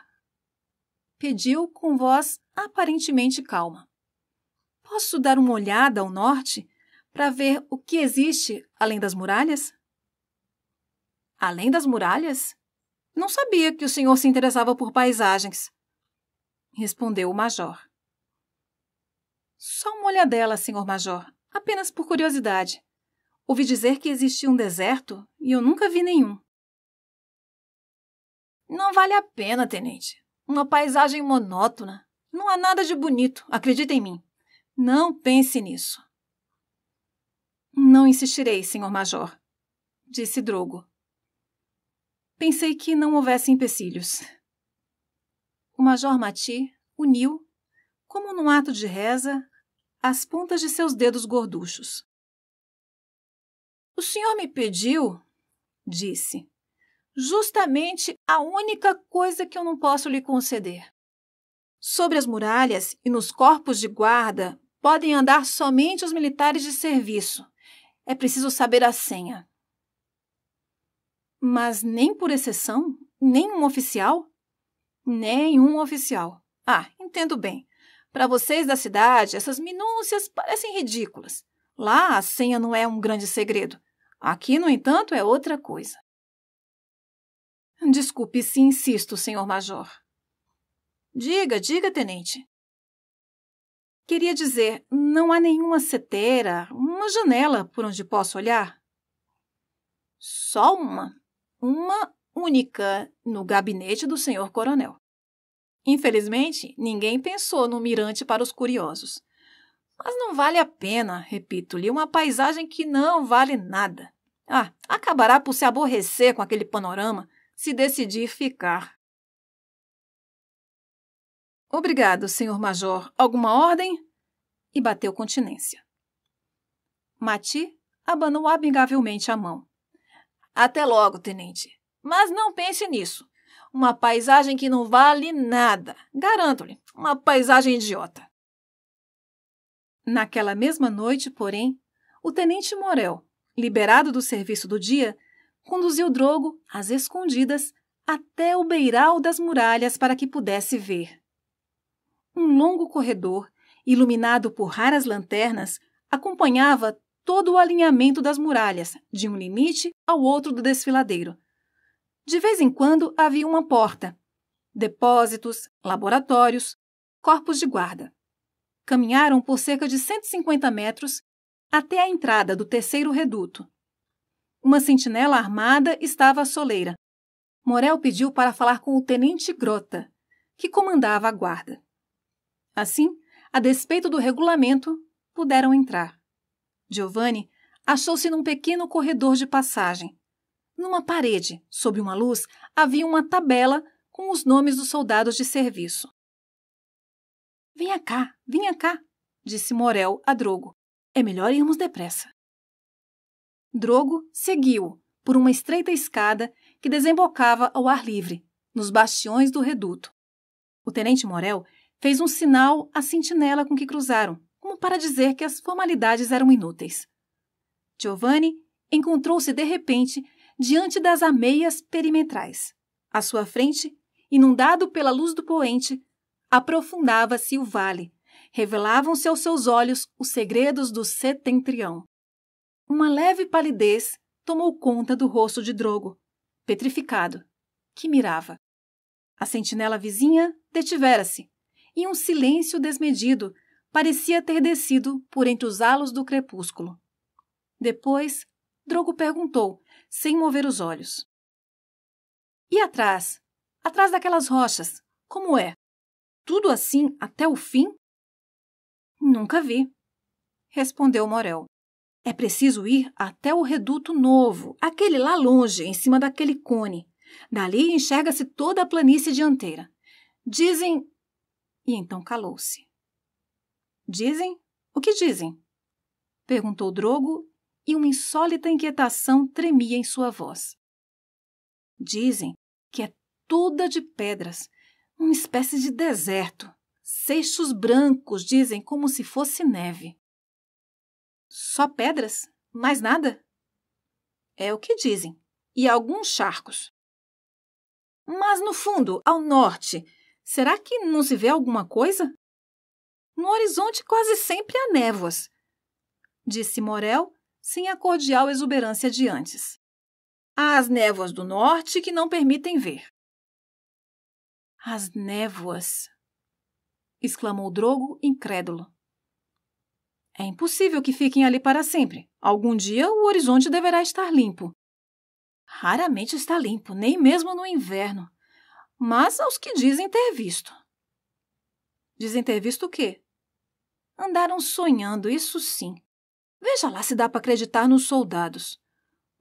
Pediu com voz aparentemente calma. Posso dar uma olhada ao norte para ver o que existe além das muralhas? Além das muralhas? Não sabia que o senhor se interessava por paisagens, respondeu o major. Só uma olhadela, senhor major, apenas por curiosidade. Ouvi dizer que existia um deserto e eu nunca vi nenhum. Não vale a pena, tenente. Uma paisagem monótona. Não há nada de bonito, acredita em mim. Não pense nisso. Não insistirei, senhor major, disse Drogo. Pensei que não houvesse empecilhos. O major Mati uniu, como num ato de reza, as pontas de seus dedos gorduchos. O senhor me pediu, disse, justamente a única coisa que eu não posso lhe conceder. Sobre as muralhas e nos corpos de guarda podem andar somente os militares de serviço. É preciso saber a senha. Mas nem por exceção? Nenhum oficial? Nenhum oficial. Ah, entendo bem. Para vocês da cidade, essas minúcias parecem ridículas. Lá a senha não é um grande segredo. Aqui, no entanto, é outra coisa. Desculpe se insisto, senhor major. Diga, diga, tenente. Queria dizer, não há nenhuma seteira, uma janela por onde posso olhar? Só uma. Uma única no gabinete do senhor coronel. Infelizmente, ninguém pensou no mirante para os curiosos. Mas não vale a pena, repito-lhe, uma paisagem que não vale nada. Ah, acabará por se aborrecer com aquele panorama se decidir ficar. Obrigado, senhor major. Alguma ordem? E bateu continência. Mati abanou amigavelmente a mão. Até logo, tenente. Mas não pense nisso. Uma paisagem que não vale nada. Garanto-lhe, uma paisagem idiota. Naquela mesma noite, porém, o tenente Morel, liberado do serviço do dia, conduziu Drogo, às escondidas, até o beiral das muralhas para que pudesse ver. Um longo corredor, iluminado por raras lanternas, acompanhava todo o alinhamento das muralhas, de um limite ao outro do desfiladeiro. De vez em quando havia uma porta, depósitos, laboratórios, corpos de guarda caminharam por cerca de 150 metros até a entrada do terceiro reduto. Uma sentinela armada estava à soleira. Morel pediu para falar com o tenente Grota, que comandava a guarda. Assim, a despeito do regulamento, puderam entrar. Giovanni achou-se num pequeno corredor de passagem. Numa parede, sob uma luz, havia uma tabela com os nomes dos soldados de serviço. Venha cá, venha cá, disse Morel a Drogo. É melhor irmos depressa. Drogo seguiu-o por uma estreita escada que desembocava ao ar livre, nos bastiões do reduto. O tenente Morel fez um sinal à sentinela com que cruzaram, como para dizer que as formalidades eram inúteis. Giovanni encontrou-se de repente diante das ameias perimetrais. À sua frente, inundado pela luz do poente, aprofundava-se o vale. Revelavam-se aos seus olhos os segredos do setentrião. Uma leve palidez tomou conta do rosto de Drogo, petrificado, que mirava. A sentinela vizinha detivera-se, e um silêncio desmedido parecia ter descido por entre os halos do crepúsculo. Depois, Drogo perguntou, sem mover os olhos. E atrás? Atrás daquelas rochas, como é? tudo assim até o fim? Nunca vi, respondeu Morel. É preciso ir até o reduto novo, aquele lá longe, em cima daquele cone. Dali enxerga-se toda a planície dianteira. Dizem. E então calou-se. Dizem? O que dizem? perguntou Drogo, e uma insólita inquietação tremia em sua voz. Dizem que é toda de pedras, uma espécie de deserto. Seixos brancos, dizem, como se fosse neve. Só pedras? Mais nada? É o que dizem. E alguns charcos. Mas no fundo, ao norte, será que não se vê alguma coisa? No horizonte quase sempre há névoas, disse Morel, sem a cordial exuberância de antes. Há as névoas do norte que não permitem ver. As névoas! exclamou Drogo, incrédulo. É impossível que fiquem ali para sempre. Algum dia o horizonte deverá estar limpo. Raramente está limpo, nem mesmo no inverno. Mas aos que dizem ter visto. Dizem ter visto o quê? Andaram sonhando, isso sim. Veja lá se dá para acreditar nos soldados.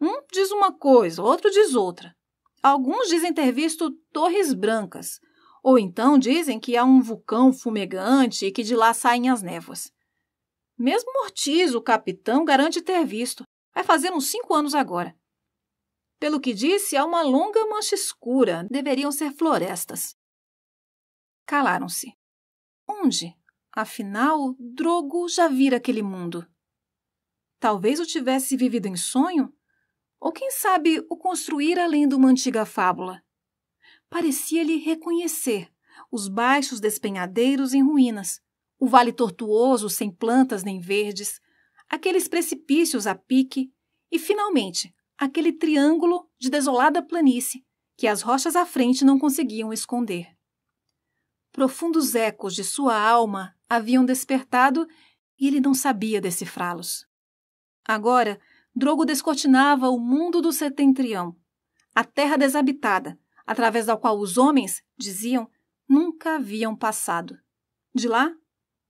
Um diz uma coisa, outro diz outra. Alguns dizem ter visto torres brancas, ou então dizem que há um vulcão fumegante e que de lá saem as névoas. Mesmo Ortiz, o capitão, garante ter visto. Vai fazer uns cinco anos agora. Pelo que disse, há uma longa mancha escura. Deveriam ser florestas. Calaram-se. Onde? Afinal, Drogo já vira aquele mundo. Talvez o tivesse vivido em sonho? Ou quem sabe o construir além de uma antiga fábula? parecia-lhe reconhecer os baixos despenhadeiros em ruínas, o vale tortuoso sem plantas nem verdes, aqueles precipícios a pique e, finalmente, aquele triângulo de desolada planície que as rochas à frente não conseguiam esconder. Profundos ecos de sua alma haviam despertado e ele não sabia decifrá-los. Agora, Drogo descortinava o mundo do setentrião, a terra desabitada, através da qual os homens, diziam, nunca haviam passado. De lá,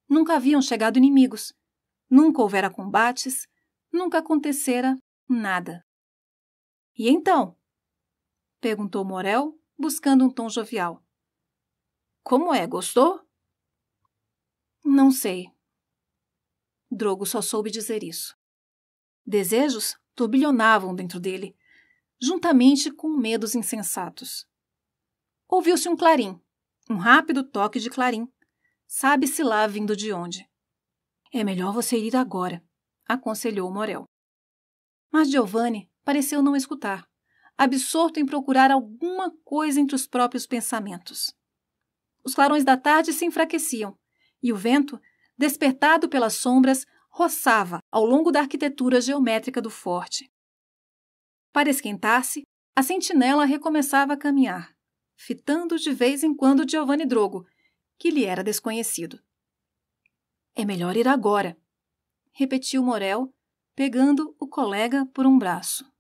nunca haviam chegado inimigos, nunca houvera combates, nunca acontecera nada. E então? perguntou Morel, buscando um tom jovial. Como é, gostou? Não sei. Drogo só soube dizer isso. Desejos turbilhonavam dentro dele, juntamente com medos insensatos. Ouviu-se um clarim, um rápido toque de clarim. Sabe-se lá vindo de onde. É melhor você ir agora, aconselhou Morel. Mas Giovanni pareceu não escutar, absorto em procurar alguma coisa entre os próprios pensamentos. Os clarões da tarde se enfraqueciam e o vento, despertado pelas sombras, roçava ao longo da arquitetura geométrica do forte. Para esquentar-se, a sentinela recomeçava a caminhar, fitando de vez em quando Giovanni Drogo, que lhe era desconhecido. É melhor ir agora, repetiu Morel, pegando o colega por um braço.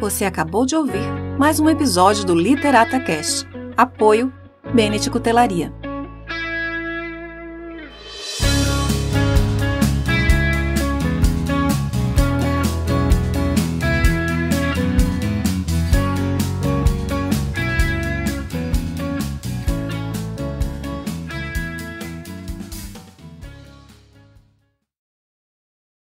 Você acabou de ouvir mais um episódio do Literata Cast. Apoio Bennett Cutelaria.